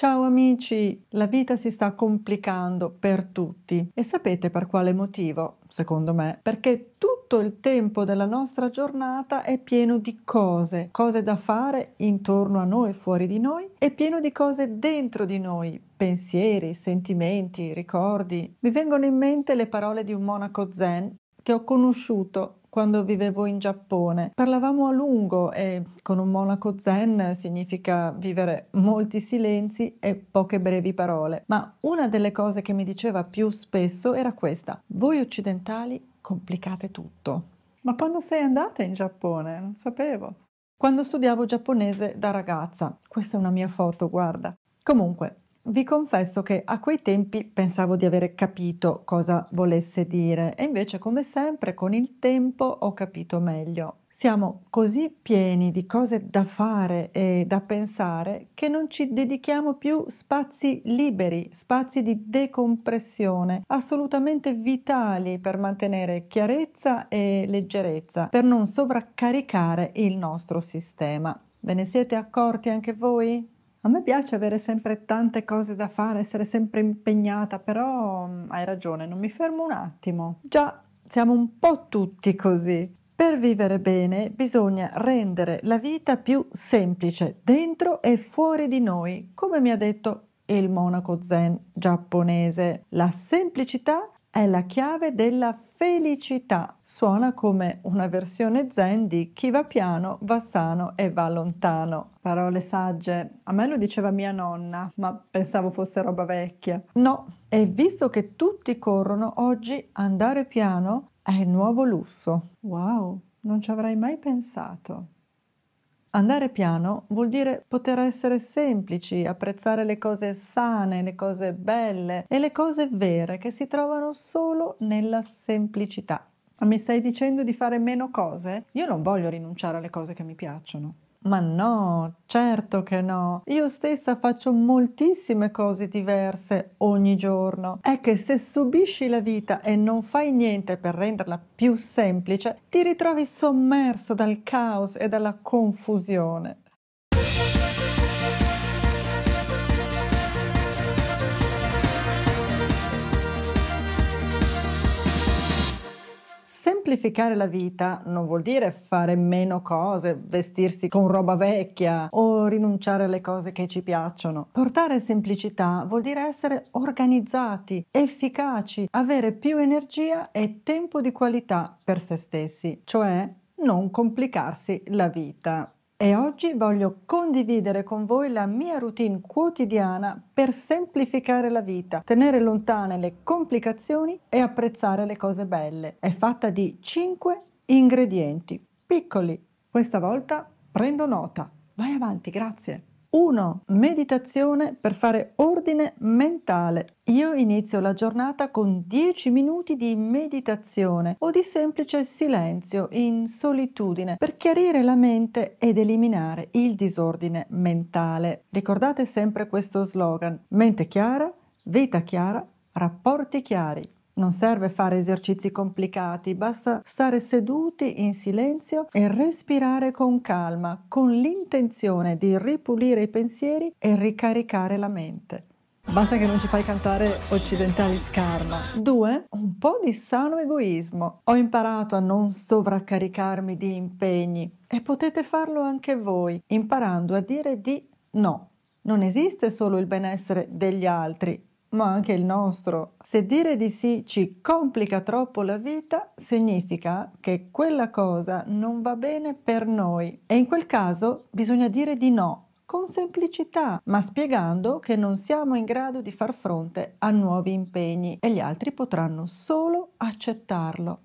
Ciao amici, la vita si sta complicando per tutti e sapete per quale motivo? Secondo me, perché tutto il tempo della nostra giornata è pieno di cose, cose da fare intorno a noi, fuori di noi, e pieno di cose dentro di noi, pensieri, sentimenti, ricordi. Mi vengono in mente le parole di un monaco zen che ho conosciuto quando vivevo in Giappone. Parlavamo a lungo e con un monaco zen significa vivere molti silenzi e poche brevi parole, ma una delle cose che mi diceva più spesso era questa: voi occidentali complicate tutto. Ma quando sei andata in Giappone? Non sapevo. Quando studiavo giapponese da ragazza. Questa è una mia foto, guarda. Comunque, vi confesso che a quei tempi pensavo di aver capito cosa volesse dire e invece come sempre con il tempo ho capito meglio. Siamo così pieni di cose da fare e da pensare che non ci dedichiamo più spazi liberi, spazi di decompressione, assolutamente vitali per mantenere chiarezza e leggerezza, per non sovraccaricare il nostro sistema. Ve ne siete accorti anche voi? A me piace avere sempre tante cose da fare, essere sempre impegnata, però mm, hai ragione, non mi fermo un attimo. Già, siamo un po' tutti così. Per vivere bene bisogna rendere la vita più semplice dentro e fuori di noi, come mi ha detto il monaco zen giapponese. La semplicità è la chiave della felicità. Suona come una versione zen di chi va piano va sano e va lontano. Parole sagge. A me lo diceva mia nonna, ma pensavo fosse roba vecchia. No, e visto che tutti corrono oggi, andare piano è nuovo lusso. Wow, non ci avrei mai pensato. Andare piano vuol dire poter essere semplici, apprezzare le cose sane, le cose belle e le cose vere che si trovano solo nella semplicità. Ma mi stai dicendo di fare meno cose? Io non voglio rinunciare alle cose che mi piacciono. Ma no, certo che no. Io stessa faccio moltissime cose diverse ogni giorno. È che se subisci la vita e non fai niente per renderla più semplice, ti ritrovi sommerso dal caos e dalla confusione. semplificare la vita non vuol dire fare meno cose, vestirsi con roba vecchia o rinunciare alle cose che ci piacciono. Portare semplicità vuol dire essere organizzati, efficaci, avere più energia e tempo di qualità per se stessi, cioè non complicarsi la vita e oggi voglio condividere con voi la mia routine quotidiana per semplificare la vita, tenere lontane le complicazioni e apprezzare le cose belle. È fatta di 5 ingredienti piccoli. Questa volta prendo nota. Vai avanti, grazie. 1. Meditazione per fare ordine mentale. Io inizio la giornata con 10 minuti di meditazione o di semplice silenzio in solitudine per chiarire la mente ed eliminare il disordine mentale. Ricordate sempre questo slogan: mente chiara, vita chiara, rapporti chiari. Non serve fare esercizi complicati, basta stare seduti in silenzio e respirare con calma, con l'intenzione di ripulire i pensieri e ricaricare la mente. Basta che non ci fai cantare occidentali scarma. 2. Un po' di sano egoismo. Ho imparato a non sovraccaricarmi di impegni e potete farlo anche voi, imparando a dire di no. Non esiste solo il benessere degli altri, ma anche il nostro. Se dire di sì ci complica troppo la vita, significa che quella cosa non va bene per noi e in quel caso bisogna dire di no con semplicità, ma spiegando che non siamo in grado di far fronte a nuovi impegni e gli altri potranno solo accettarlo.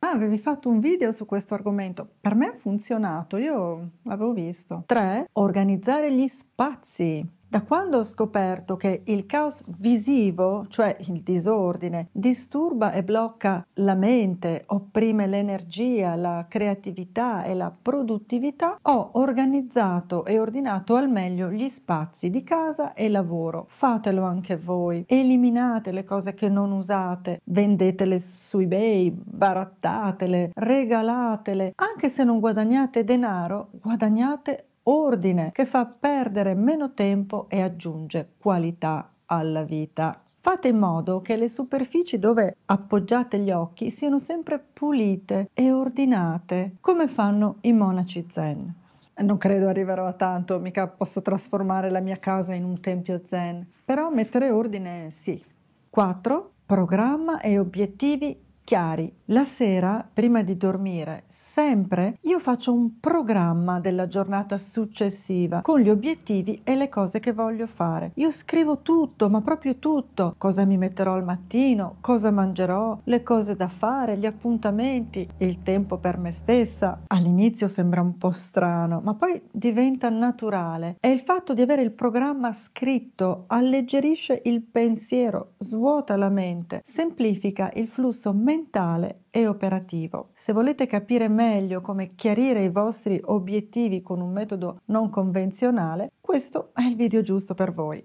Ah, avevi fatto un video su questo argomento. Per me ha funzionato, io l'avevo visto. 3. Organizzare gli spazi. Da quando ho scoperto che il caos visivo, cioè il disordine, disturba e blocca la mente, opprime l'energia, la creatività e la produttività, ho organizzato e ordinato al meglio gli spazi di casa e lavoro. Fatelo anche voi. Eliminate le cose che non usate, vendetele su eBay, barattatele, regalatele. Anche se non guadagnate denaro, guadagnate ordine che fa perdere meno tempo e aggiunge qualità alla vita. Fate in modo che le superfici dove appoggiate gli occhi siano sempre pulite e ordinate, come fanno i monaci zen. Non credo arriverò a tanto, mica posso trasformare la mia casa in un tempio zen, però mettere ordine sì. 4. Programma e obiettivi chiari. La sera, prima di dormire, sempre io faccio un programma della giornata successiva con gli obiettivi e le cose che voglio fare. Io scrivo tutto, ma proprio tutto. Cosa mi metterò al mattino, cosa mangerò, le cose da fare, gli appuntamenti, il tempo per me stessa. All'inizio sembra un po' strano, ma poi diventa naturale e il fatto di avere il programma scritto alleggerisce il pensiero, svuota la mente, semplifica il flusso mentale mentale e operativo. Se volete capire meglio come chiarire i vostri obiettivi con un metodo non convenzionale, questo è il video giusto per voi.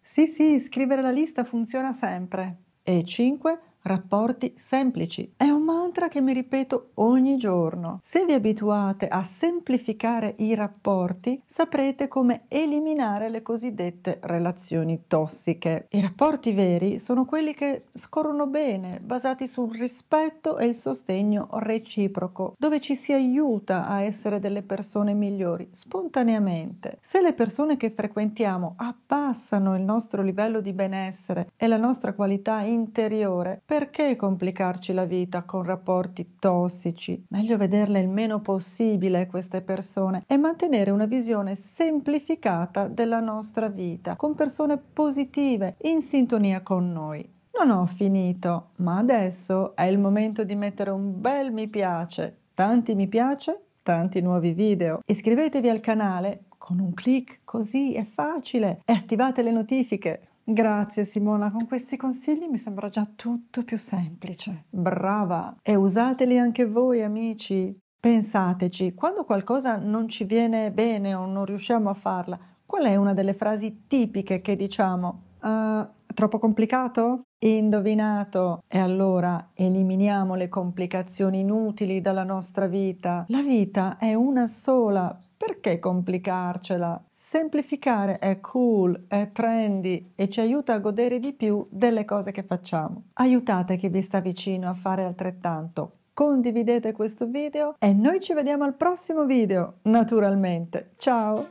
Sì, sì, scrivere la lista funziona sempre. E 5 rapporti semplici. È un mantra che mi ripeto ogni giorno. Se vi abituate a semplificare i rapporti, saprete come eliminare le cosiddette relazioni tossiche. I rapporti veri sono quelli che scorrono bene, basati sul rispetto e il sostegno reciproco, dove ci si aiuta a essere delle persone migliori spontaneamente. Se le persone che frequentiamo abbassano il nostro livello di benessere e la nostra qualità interiore, perché complicarci la vita con rapporti tossici? Meglio vederle il meno possibile queste persone e mantenere una visione semplificata della nostra vita, con persone positive, in sintonia con noi. Non ho finito, ma adesso è il momento di mettere un bel mi piace, tanti mi piace, tanti nuovi video. Iscrivetevi al canale con un clic, così è facile, e attivate le notifiche. Grazie Simona, con questi consigli mi sembra già tutto più semplice. Brava! E usateli anche voi amici. Pensateci, quando qualcosa non ci viene bene o non riusciamo a farla, qual è una delle frasi tipiche che diciamo? Uh, troppo complicato? Indovinato. E allora eliminiamo le complicazioni inutili dalla nostra vita. La vita è una sola perché complicarcela? Semplificare è cool, è trendy e ci aiuta a godere di più delle cose che facciamo. Aiutate chi vi sta vicino a fare altrettanto. Condividete questo video e noi ci vediamo al prossimo video, naturalmente. Ciao!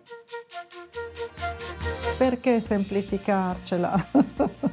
Perché semplificarcela?